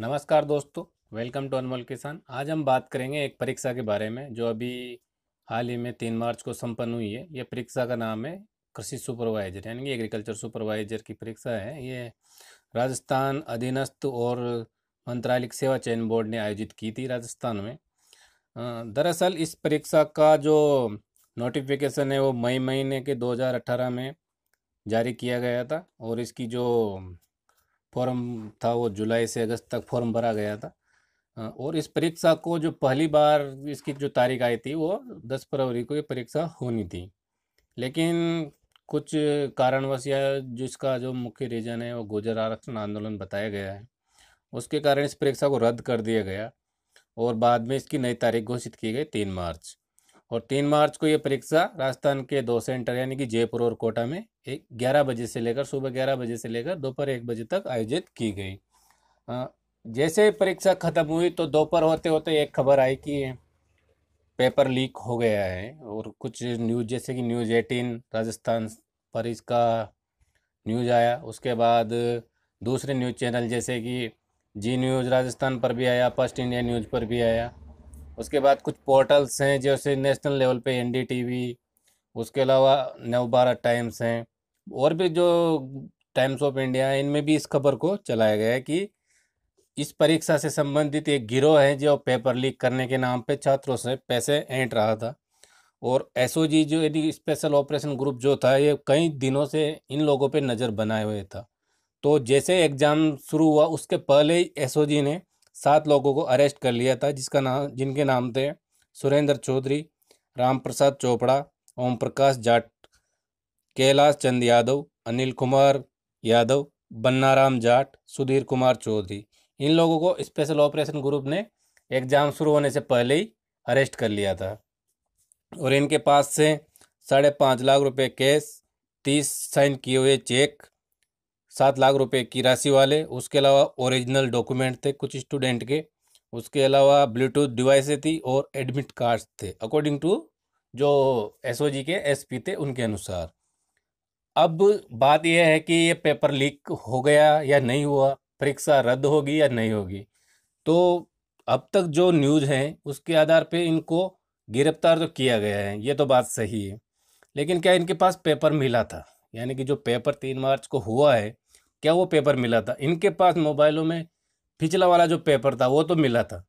नमस्कार दोस्तों welcome to अनमोल किसान आज हम बात करेंगे एक परीक्षा के बारे में जो अभी हाल ही में तीन मार्च को संपन्न हुई है ये परीक्षा का नाम है कृषि सुपरवाइजर यानी कि एग्रीकल्चर सुपरवाइजर की परीक्षा है ये राजस्थान अधीनस्थ और मंत्रालयिक सेवा चयन बोर्ड ने आयोजित की थी राजस्थान में दरअसल इस परीक्षा का जो नोटिफिकेशन है वो मई महीने के 2018 में जारी किया गया था और इसकी जो फॉर्म था वो जुलाई से अगस्त तक फॉर्म भरा गया था और इस परीक्षा को जो पहली बार इसकी जो तारीख आई थी वो दस फरवरी को ये परीक्षा होनी थी लेकिन कुछ कारणवश या जिसका जो मुख्य रीजन है वो गुजर आरक्षण आंदोलन बताया गया है उसके कारण इस परीक्षा को रद्द कर दिया गया और बाद में इसकी नई तारीख घोषित की गई तीन मार्च और तीन मार्च को ये परीक्षा राजस्थान के दो सेंटर यानी कि जयपुर और कोटा में एक ग्यारह बजे से लेकर सुबह ग्यारह बजे से लेकर दोपहर एक बजे तक आयोजित की गई जैसे परीक्षा खत्म हुई तो दोपहर होते होते एक खबर आई कि पेपर लीक हो गया है और कुछ न्यूज जैसे कि न्यूज एटीन राजस्थान पर इसका न्यूज आया उसके बाद दूसरे न्यूज चैनल जैसे कि जी न्यूज राजस्थान पर भी आया फर्स्ट इंडिया न्यूज पर भी आया उसके बाद कुछ पोर्टल्स हैं जैसे नेशनल लेवल पे एनडीटीवी उसके अलावा नव भारत टाइम्स हैं और भी जो टाइम्स ऑफ इंडिया है इनमें भी इस खबर को चलाया गया है कि इस परीक्षा से संबंधित एक गिरोह है जो पेपर लीक करने के नाम पे छात्रों से पैसे ऐंट रहा था और एसओजी जो यदि स्पेशल ऑपरेशन ग्रुप जो था ये कई दिनों से इन लोगों पे नज़र बनाए हुए था तो जैसे एग्ज़ाम शुरू हुआ उसके पहले ही एसओजी ने सात लोगों को अरेस्ट कर लिया था जिसका नाम जिनके नाम थे सुरेंद्र चौधरी राम प्रसाद चोपड़ा ओम प्रकाश जाट कैलाश चंद यादव अनिल कुमार यादव बन्नाराम जाट सुधीर कुमार चौधरी इन लोगों को स्पेशल ऑपरेशन ग्रुप ने एग्ज़ाम शुरू होने से पहले ही अरेस्ट कर लिया था और इनके पास से साढ़े पाँच लाख रुपए कैश तीस साइन किए हुए चेक सात लाख रुपए की राशि वाले उसके अलावा ओरिजिनल डॉक्यूमेंट थे कुछ स्टूडेंट के उसके अलावा ब्लूटूथ डिवाइसें थी और एडमिट कार्ड्स थे अकॉर्डिंग टू जो एस के एस थे उनके अनुसार अब बात यह है कि ये पेपर लीक हो गया या नहीं हुआ परीक्षा रद्द होगी या नहीं होगी तो अब तक जो न्यूज़ हैं उसके आधार पे इनको गिरफ्तार तो किया गया है ये तो बात सही है लेकिन क्या इनके पास पेपर मिला था यानी कि जो पेपर तीन मार्च को हुआ है क्या वो पेपर मिला था इनके पास मोबाइलों में पिछला वाला जो पेपर था वो तो मिला था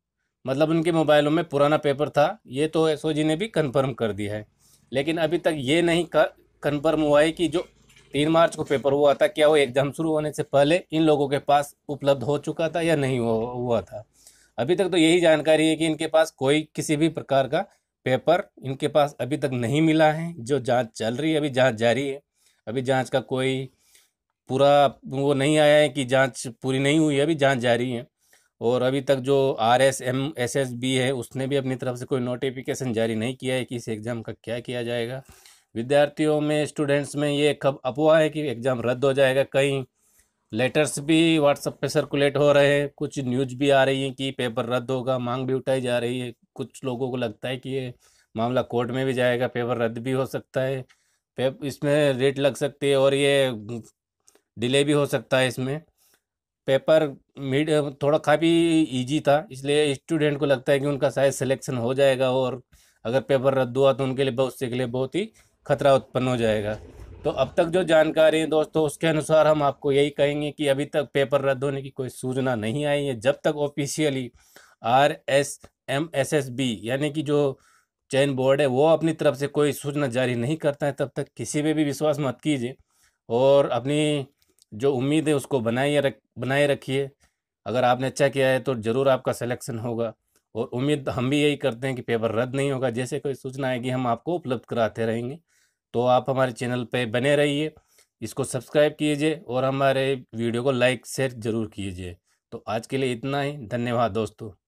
मतलब उनके मोबाइलों में पुराना पेपर था ये तो एस जी ने भी कन्फर्म कर दिया है लेकिन अभी तक ये नहीं कन्फर्म हुआ है कि जो तीन मार्च को पेपर हुआ था क्या वो एग्ज़ाम शुरू होने से पहले इन लोगों के पास उपलब्ध हो चुका था या नहीं हुआ था अभी तक तो यही जानकारी है कि इनके पास कोई किसी भी प्रकार का पेपर इनके पास अभी तक नहीं मिला है जो जांच चल रही है अभी जांच जारी है अभी जांच का कोई पूरा वो नहीं आया है कि जांच पूरी नहीं हुई है अभी जांच जारी है और अभी तक जो R S M S S B है उसने भी अपनी तरफ से कोई नोटिफिकेशन जारी नहीं किया है कि इस एग्ज़ाम का क्या किया जाएगा विद्यार्थियों में स्टूडेंट्स में ये खब अफवाह है कि एग्ज़ाम रद्द हो जाएगा कई लेटर्स भी व्हाट्सअप पे सर्कुलेट हो रहे हैं कुछ न्यूज भी आ रही है कि पेपर रद्द होगा मांग भी उठाई जा रही है कुछ लोगों को लगता है कि ये मामला कोर्ट में भी जाएगा पेपर रद्द भी हो सकता है पेप इसमें रेट लग सकती है और ये डिले भी हो सकता है इसमें पेपर मिड थोड़ा काफ़ी इजी था इसलिए स्टूडेंट को लगता है कि उनका शायद सिलेक्शन हो जाएगा और अगर पेपर रद्द हुआ तो उनके लिए बहुत से के लिए बहुत ही खतरा उत्पन्न हो जाएगा तो अब तक जो जानकारी है दोस्तों उसके अनुसार हम आपको यही कहेंगे कि अभी तक पेपर रद्द होने की कोई सूचना नहीं आई है जब तक officially R S M S S B यानी कि जो चयन बोर्ड है वो अपनी तरफ से कोई सूचना जारी नहीं करता है तब तक किसी पर भी विश्वास मत कीजिए और अपनी जो उम्मीद है उसको बनाइए रख बनाए रखिए अगर आपने अच्छा किया है तो ज़रूर आपका सिलेक्शन होगा और उम्मीद हम भी यही करते हैं कि पेपर रद्द नहीं होगा जैसे कोई सूचना आएगी हम आपको उपलब्ध कराते रहेंगे तो आप हमारे चैनल पर बने रहिए इसको सब्सक्राइब कीजिए और हमारे वीडियो को लाइक शेयर ज़रूर कीजिए तो आज के लिए इतना ही धन्यवाद दोस्तों